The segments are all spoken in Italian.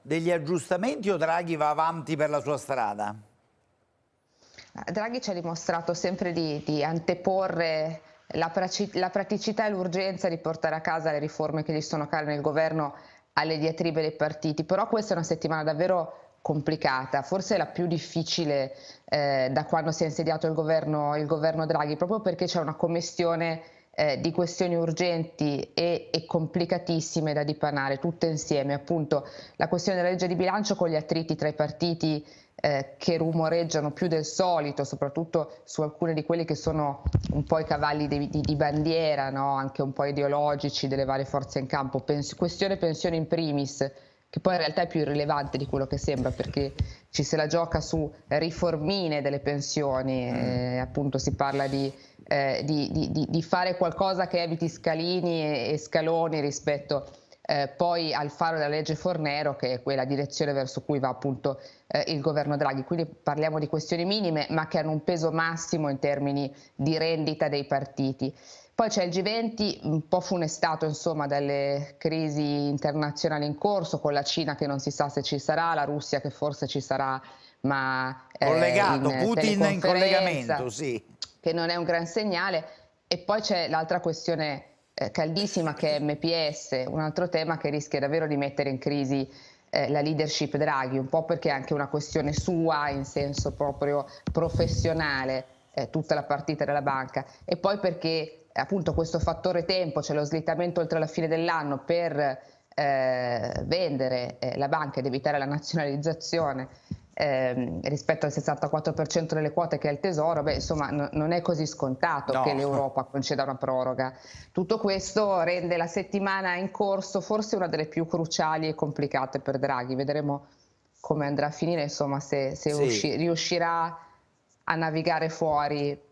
degli aggiustamenti o Draghi va avanti per la sua strada? Ah, Draghi ci ha dimostrato sempre di, di anteporre la, la praticità e l'urgenza di portare a casa le riforme che gli sono care nel governo alle diatribe dei partiti, però questa è una settimana davvero complicata, forse la più difficile eh, da quando si è insediato il governo, il governo Draghi, proprio perché c'è una commissione eh, di questioni urgenti e, e, complicatissime da dipanare tutte insieme, appunto la questione della legge di bilancio con gli attriti tra i partiti eh, che rumoreggiano più del solito, soprattutto su alcuni di quelli che sono un po' i cavalli di, di, di bandiera, no? anche un po' ideologici delle varie forze in campo, Pens- questione pensione in primis che poi in realtà è più irrilevante di quello che sembra perché ci se la gioca su riformine delle pensioni, mm. eh, appunto si parla di, eh, di, di, di, fare qualcosa che eviti scalini e, e scaloni rispetto eh, poi al faro della legge Fornero che è quella direzione verso cui va appunto eh, il governo Draghi. Quindi parliamo di questioni minime ma che hanno un peso massimo in termini di rendita dei partiti. Poi c'è il G20, un po' funestato insomma dalle crisi internazionali in corso, con la Cina che non si sa se ci sarà, la Russia che forse ci sarà, ma... Eh, Collegato, in Putin in collegamento, sì. Che non è un gran segnale. E poi c'è l'altra questione eh, caldissima che è MPS, un altro tema che rischia davvero di mettere in crisi eh, la leadership Draghi, un po' perché è anche una questione sua in senso proprio professionale, eh, tutta la partita della banca, e poi perché eh, appunto questo fattore tempo, cioè lo slittamento oltre la fine dell'anno per eh, vendere eh, la banca ed evitare la nazionalizzazione eh, rispetto al 64% delle quote che è il tesoro, beh, insomma, no, non è così scontato no. che l'Europa conceda una proroga. Tutto questo rende la settimana in corso forse una delle più cruciali e complicate per Draghi. Vedremo come andrà a finire, insomma, se, se sì. riuscirà a navigare fuori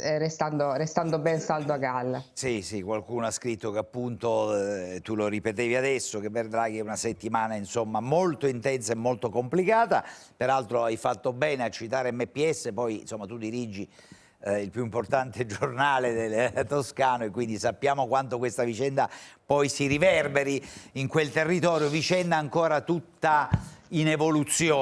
eh, restando, restando, ben saldo a galla. Sì, sì, qualcuno ha scritto che appunto, eh, tu lo ripetevi adesso, che per Draghi è una settimana insomma molto intensa e molto complicata, peraltro hai fatto bene a citare MPS, poi insomma tu dirigi eh, il più importante giornale del eh, toscano e quindi sappiamo quanto questa vicenda poi si riverberi in quel territorio, vicenda ancora tutta in evoluzione.